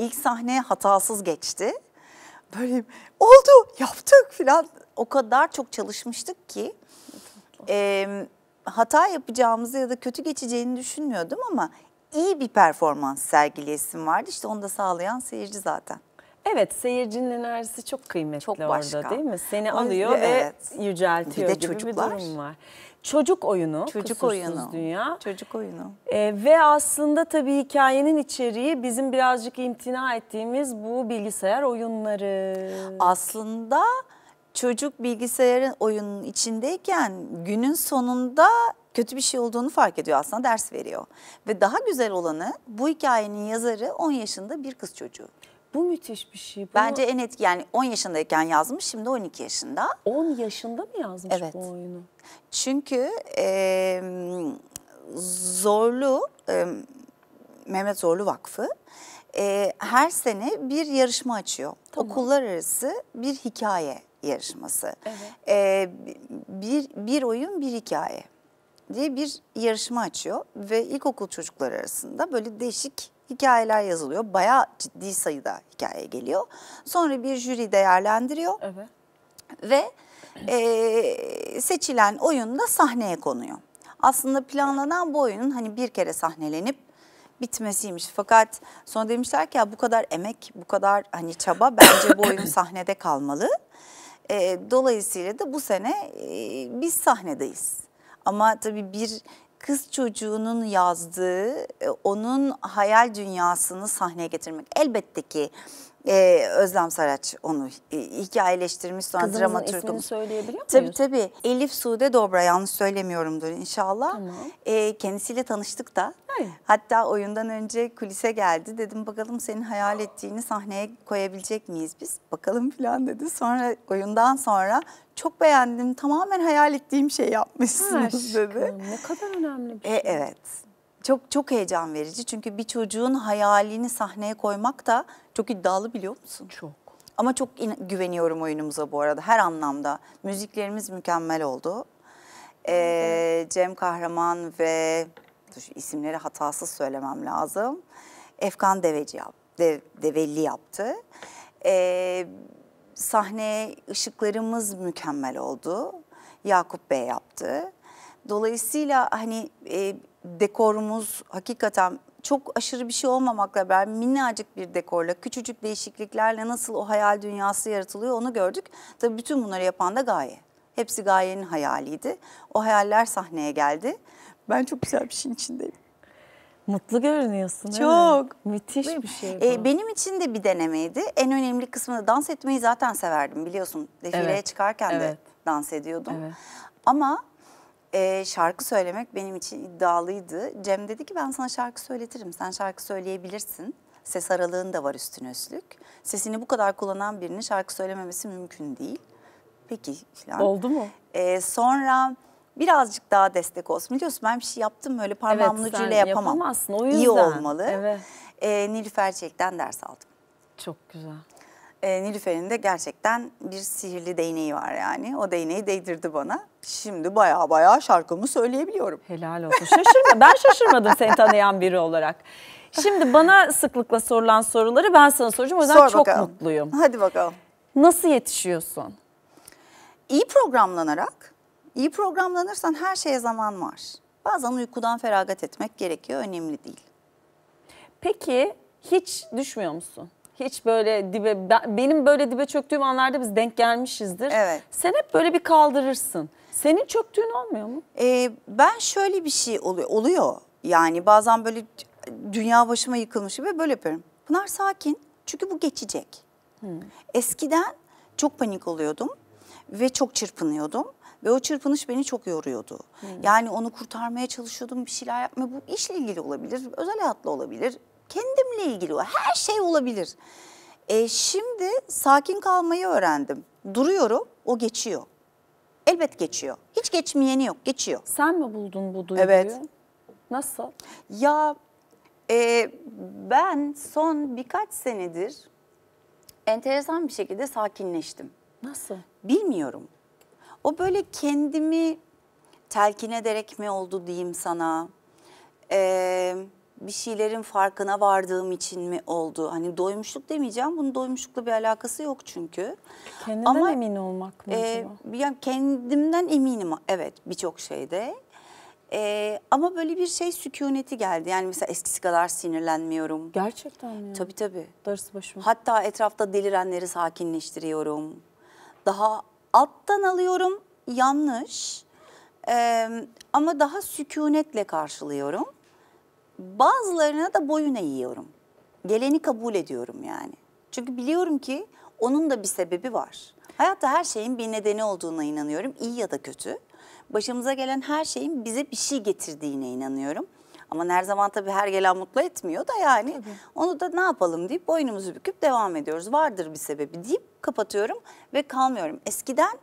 İlk sahne hatasız geçti. Böyle oldu yaptık filan o kadar çok çalışmıştık ki e, hata yapacağımızı ya da kötü geçeceğini düşünmüyordum ama iyi bir performans sergileyesim vardı. İşte onu da sağlayan seyirci zaten. Evet seyircinin enerjisi çok kıymetli çok başka. orada değil mi? Seni alıyor evet. ve yüceltiyor bir de gibi bir durum var. Çocuk oyunu, çocuk oyunu, dünya. Çocuk oyunu. Ee, ve aslında tabii hikayenin içeriği bizim birazcık imtina ettiğimiz bu bilgisayar oyunları. Aslında çocuk bilgisayarın oyunun içindeyken günün sonunda kötü bir şey olduğunu fark ediyor aslında ders veriyor. Ve daha güzel olanı bu hikayenin yazarı 10 yaşında bir kız çocuğu. Bu müthiş bir şey. Bunu... Bence en etki yani 10 yaşındayken yazmış şimdi 12 yaşında. 10 yaşında mı yazmış evet. bu oyunu? Çünkü e, Zorlu, e, Mehmet Zorlu Vakfı e, her sene bir yarışma açıyor. Tamam. Okullar arası bir hikaye yarışması. Evet. E, bir, bir oyun bir hikaye diye bir yarışma açıyor ve ilkokul çocuklar arasında böyle değişik hikayeler yazılıyor. Bayağı ciddi sayıda hikaye geliyor. Sonra bir jüri değerlendiriyor. Evet. Ve e, seçilen oyun da sahneye konuyor. Aslında planlanan bu oyunun hani bir kere sahnelenip bitmesiymiş. Fakat sonra demişler ki ya bu kadar emek, bu kadar hani çaba bence bu oyun sahnede kalmalı. E, dolayısıyla da bu sene e, biz sahnedeyiz. Ama tabii bir kız çocuğunun yazdığı, e, onun hayal dünyasını sahneye getirmek. Elbette ki ee, Özlem Saraç onu e, hikayeleştirmiş sonra Kızımızın dramatürgümüz. ismini söyleyebiliyor tabii, muyuz? Tabii tabii. Elif Sude Dobra yanlış söylemiyorumdur inşallah. Tamam. Ee, kendisiyle tanıştık da. Hayır. Hatta oyundan önce kulise geldi. Dedim bakalım senin hayal ettiğini sahneye koyabilecek miyiz biz? Bakalım falan dedi. Sonra oyundan sonra çok beğendim tamamen hayal ettiğim şey yapmışsınız ha, aşkım, dedi. Ne kadar önemli bir e, şey. E, evet çok çok heyecan verici çünkü bir çocuğun hayalini sahneye koymak da çok iddialı biliyor musun? Çok. Ama çok güveniyorum oyunumuza bu arada her anlamda. Müziklerimiz mükemmel oldu. Ee, Cem Kahraman ve dur, isimleri hatasız söylemem lazım. Efkan Deveci yap, De, Develli yaptı. Ee, sahne ışıklarımız mükemmel oldu. Yakup Bey yaptı. Dolayısıyla hani e, dekorumuz hakikaten çok aşırı bir şey olmamakla beraber minnacık bir dekorla, küçücük değişikliklerle nasıl o hayal dünyası yaratılıyor onu gördük. Tabii bütün bunları yapan da Gaye. Hepsi Gaye'nin hayaliydi. O hayaller sahneye geldi. Ben çok güzel bir şeyin içindeyim. Mutlu görünüyorsun. Çok. Müthiş bir şey. E, bu. E, benim için de bir denemeydi. En önemli kısmı da dans etmeyi zaten severdim biliyorsun. Defileye evet. çıkarken evet. de dans ediyordum. Evet. Ama e, şarkı söylemek benim için iddialıydı. Cem dedi ki ben sana şarkı söyletirim. Sen şarkı söyleyebilirsin. Ses aralığın da var üstün üstlük. Sesini bu kadar kullanan birinin şarkı söylememesi mümkün değil. Peki falan. Oldu mu? E, sonra birazcık daha destek olsun. Biliyorsun ben bir şey yaptım böyle parmağımın evet, ucuyla yapamam. Yapamazsın o yüzden. İyi olmalı. Evet. E, Nilüfer Çek'ten ders aldım. Çok güzel. E, Nilüfer'in de gerçekten bir sihirli değneği var yani. O değneği değdirdi bana. Şimdi baya baya şarkımı söyleyebiliyorum. Helal olsun. Şaşırma. ben şaşırmadım seni tanıyan biri olarak. Şimdi bana sıklıkla sorulan soruları ben sana soracağım. O yüzden Sor çok mutluyum. Hadi bakalım. Nasıl yetişiyorsun? İyi programlanarak İyi programlanırsan her şeye zaman var. Bazen uykudan feragat etmek gerekiyor, önemli değil. Peki hiç düşmüyor musun? Hiç böyle dibe, ben, benim böyle dibe çöktüğüm anlarda biz denk gelmişizdir. Evet. Sen hep böyle bir kaldırırsın. Senin çöktüğün olmuyor mu? Ee, ben şöyle bir şey oluyor. oluyor. Yani bazen böyle dünya başıma yıkılmış gibi böyle yapıyorum. Pınar sakin çünkü bu geçecek. Hmm. Eskiden çok panik oluyordum ve çok çırpınıyordum. Ve o çırpınış beni çok yoruyordu. Hmm. Yani onu kurtarmaya çalışıyordum bir şeyler yapma. Bu işle ilgili olabilir, özel hayatla olabilir, kendimle ilgili olabilir, her şey olabilir. E, şimdi sakin kalmayı öğrendim. Duruyorum, o geçiyor. Elbet geçiyor. Hiç geçmeyeni yok, geçiyor. Sen mi buldun bu duyguyu? Evet. Nasıl? Ya e, ben son birkaç senedir enteresan bir şekilde sakinleştim. Nasıl? Bilmiyorum. O böyle kendimi telkin ederek mi oldu diyeyim sana? Ee, bir şeylerin farkına vardığım için mi oldu? Hani doymuşluk demeyeceğim. Bunun doymuşlukla bir alakası yok çünkü. Kendinden Ama, emin olmak mı e, acaba? Yani kendimden eminim evet birçok şeyde. Ee, ama böyle bir şey sükuneti geldi. Yani mesela eskisi kadar sinirlenmiyorum. Gerçekten mi? Yani? Tabii tabii. Darısı başıma. Hatta etrafta delirenleri sakinleştiriyorum. Daha Alttan alıyorum yanlış ee, ama daha sükunetle karşılıyorum. Bazılarına da boyun eğiyorum. Geleni kabul ediyorum yani. Çünkü biliyorum ki onun da bir sebebi var. Hayatta her şeyin bir nedeni olduğuna inanıyorum. İyi ya da kötü. Başımıza gelen her şeyin bize bir şey getirdiğine inanıyorum. Ama her zaman tabii her gelen mutlu etmiyor da yani tabii. onu da ne yapalım deyip boynumuzu büküp devam ediyoruz. Vardır bir sebebi deyip kapatıyorum ve kalmıyorum. Eskiden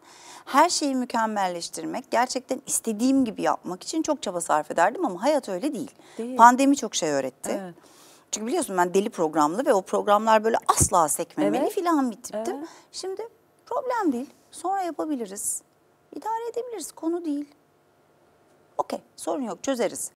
her şeyi mükemmelleştirmek, gerçekten istediğim gibi yapmak için çok çaba sarf ederdim ama hayat öyle değil. değil. Pandemi çok şey öğretti. Evet. Çünkü biliyorsun ben deli programlı ve o programlar böyle asla sekmemeli evet. filan bir Evet. Şimdi problem değil. Sonra yapabiliriz. İdare edebiliriz. Konu değil. Okey sorun yok çözeriz.